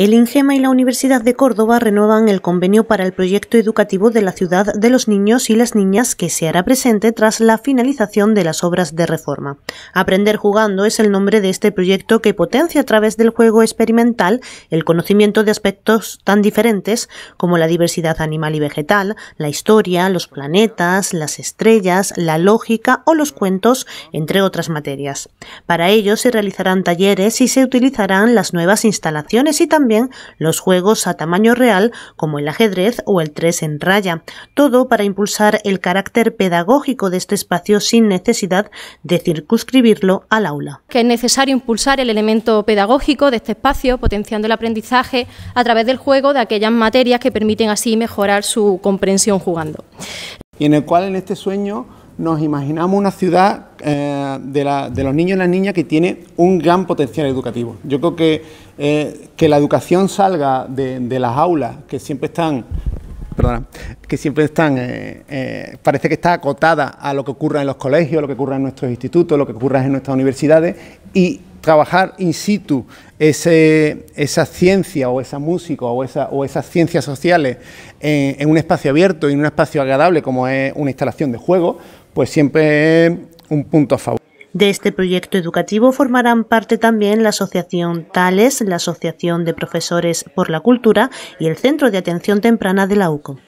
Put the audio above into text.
El INGEMA y la Universidad de Córdoba renuevan el convenio para el proyecto educativo de la ciudad de los niños y las niñas que se hará presente tras la finalización de las obras de reforma. Aprender jugando es el nombre de este proyecto que potencia a través del juego experimental el conocimiento de aspectos tan diferentes como la diversidad animal y vegetal, la historia, los planetas, las estrellas, la lógica o los cuentos, entre otras materias. Para ello se realizarán talleres y se utilizarán las nuevas instalaciones y también los juegos a tamaño real como el ajedrez o el tres en raya, todo para impulsar el carácter pedagógico de este espacio sin necesidad de circunscribirlo al aula. Que es necesario impulsar el elemento pedagógico de este espacio, potenciando el aprendizaje a través del juego de aquellas materias que permiten así mejorar su comprensión jugando. Y en el cual en este sueño nos imaginamos una ciudad eh, de, los niños y las niñas que tiene un gran potencial educativo. Yo creo que, eh, que la educación salga de, las aulas, que siempre están, perdona, que siempre están, eh, eh, parece que está acotada a lo que ocurra en los colegios, lo que ocurra en nuestros institutos, lo que ocurra en nuestras universidades, y trabajar in situ ese, esa ciencia o esa música o, o esas ciencias sociales en, un espacio abierto y en un espacio agradable como es una instalación de juego, pues siempre de este proyecto educativo formarán parte también la Asociación Tales, la Asociación de Profesores por la Cultura y el Centro de Atención Temprana de la UCO.